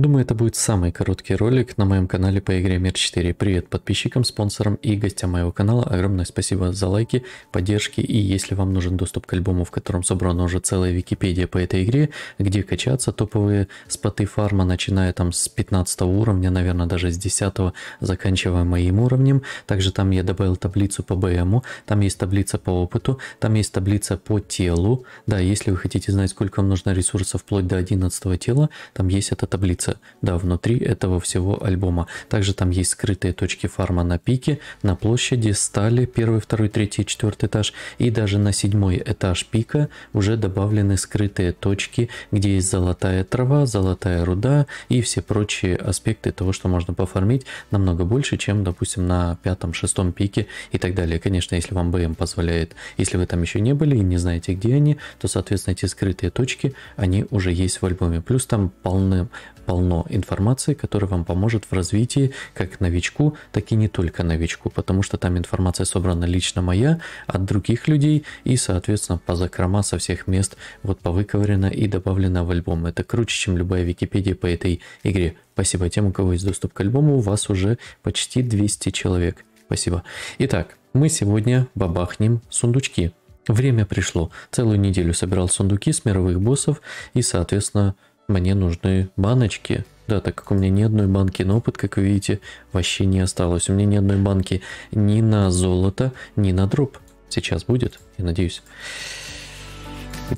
Думаю, это будет самый короткий ролик на моем канале по игре Мир 4. Привет подписчикам, спонсорам и гостям моего канала. Огромное спасибо за лайки, поддержки и если вам нужен доступ к альбому, в котором собрана уже целая Википедия по этой игре, где качаться топовые споты фарма, начиная там с 15 уровня, наверное, даже с 10, заканчивая моим уровнем. Также там я добавил таблицу по БМу, там есть таблица по опыту, там есть таблица по телу. Да, если вы хотите знать, сколько вам нужно ресурсов вплоть до 11 тела, там есть эта таблица находится, да, внутри этого всего альбома. Также там есть скрытые точки фарма на пике, на площади, стали, первый, второй, третий, четвертый этаж и даже на седьмой этаж пика уже добавлены скрытые точки, где есть золотая трава, золотая руда и все прочие аспекты того, что можно пофармить намного больше, чем, допустим, на пятом, шестом пике и так далее. Конечно, если вам БМ позволяет, если вы там еще не были и не знаете, где они, то, соответственно, эти скрытые точки, они уже есть в альбоме. Плюс там полны, полны полно информации, которая вам поможет в развитии как новичку, так и не только новичку, потому что там информация собрана лично моя, от других людей и, соответственно, по закрома со всех мест вот повыковырена и добавлена в альбом. Это круче, чем любая Википедия по этой игре. Спасибо тем, у кого есть доступ к альбому, у вас уже почти 200 человек. Спасибо. Итак, мы сегодня бабахнем сундучки. Время пришло. Целую неделю собирал сундуки с мировых боссов и, соответственно, мне нужны баночки. Да, так как у меня ни одной банки на опыт, как вы видите, вообще не осталось. У меня ни одной банки ни на золото, ни на дроп. Сейчас будет, я надеюсь.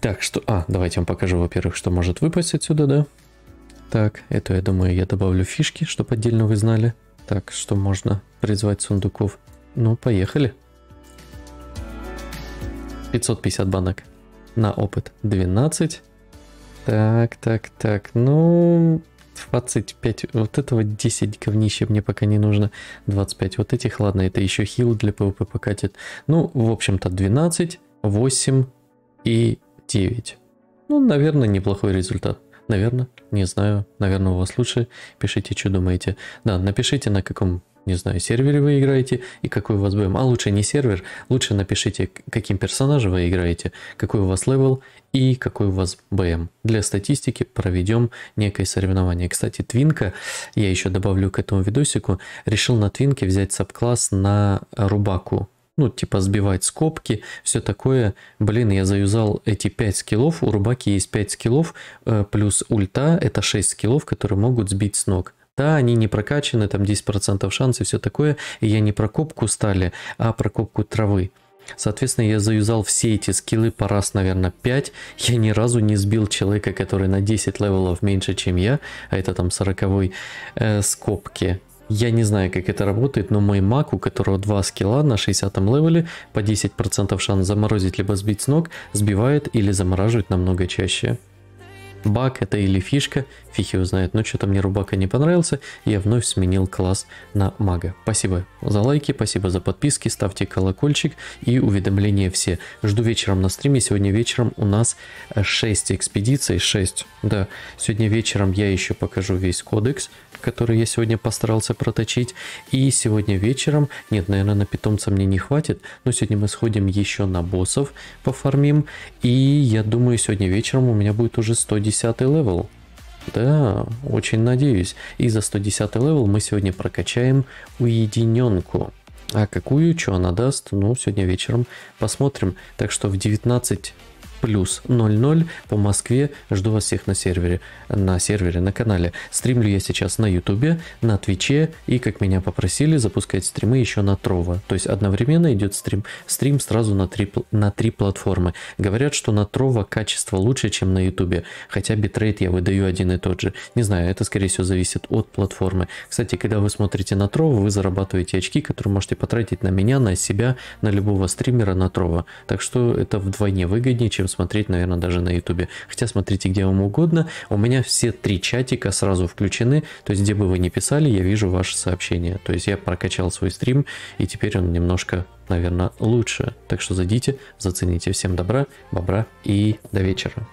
Так, что... А, давайте я вам покажу, во-первых, что может выпасть отсюда, да? Так, это, я думаю, я добавлю фишки, чтобы отдельно вы знали. Так, что можно призвать сундуков. Ну, поехали. 550 банок. На опыт 12. Так, так, так, ну... 25, вот этого 10 говнища мне пока не нужно, 25 вот этих, ладно, это еще хил для пвп покатит. Ну, в общем-то, 12, 8 и 9. Ну, наверное, неплохой результат. Наверное, не знаю, наверное, у вас лучше. Пишите, что думаете. Да, напишите, на каком не знаю, сервере вы играете и какой у вас БМ. А лучше не сервер, лучше напишите, каким персонажем вы играете, какой у вас левел и какой у вас БМ. Для статистики проведем некое соревнование. Кстати, Твинка, я еще добавлю к этому видосику, решил на Твинке взять сабкласс на рубаку. Ну, типа сбивать скобки, все такое. Блин, я заюзал эти 5 скиллов. У рубаки есть 5 скиллов, э, плюс ульта. Это 6 скиллов, которые могут сбить с ног. Да, они не прокачаны, там 10% шанс и все такое. И я не про копку стали, а про копку травы. Соответственно, я заюзал все эти скиллы по раз, наверное, 5. Я ни разу не сбил человека, который на 10 левелов меньше, чем я, а это там 40 э, скобки. Я не знаю, как это работает, но мой маг, у которого 2 скилла на 60 левеле, по 10% шанс заморозить либо сбить с ног, сбивает или замораживает намного чаще. Баг это или фишка, Фиг его знает, но ну, что-то мне рубака не понравился, я вновь сменил класс на мага. Спасибо за лайки, спасибо за подписки, ставьте колокольчик и уведомления все. Жду вечером на стриме, сегодня вечером у нас 6 экспедиций, 6, да. Сегодня вечером я еще покажу весь кодекс, который я сегодня постарался проточить. И сегодня вечером, нет, наверное, на питомца мне не хватит, но сегодня мы сходим еще на боссов, пофармим. И я думаю, сегодня вечером у меня будет уже 110 левел. Да, очень надеюсь. И за 110 левел мы сегодня прокачаем уединенку. А какую, что она даст, ну, сегодня вечером посмотрим. Так что в 19 плюс 00 по Москве. Жду вас всех на сервере, на сервере, на канале. Стримлю я сейчас на Ютубе, на Твиче и, как меня попросили, запускать стримы еще на Трово. То есть одновременно идет стрим, стрим сразу на три, на три платформы. Говорят, что на Трово качество лучше, чем на Ютубе, хотя битрейт я выдаю один и тот же. Не знаю, это скорее всего зависит от платформы. Кстати, когда вы смотрите на Трово, вы зарабатываете очки, которые можете потратить на меня, на себя, на любого стримера на Трово. Так что это вдвойне выгоднее, чем смотреть, наверное, даже на ютубе. Хотя смотрите где вам угодно. У меня все три чатика сразу включены, то есть где бы вы ни писали, я вижу ваши сообщения. То есть я прокачал свой стрим, и теперь он немножко, наверное, лучше. Так что зайдите, зацените. Всем добра, бобра и до вечера.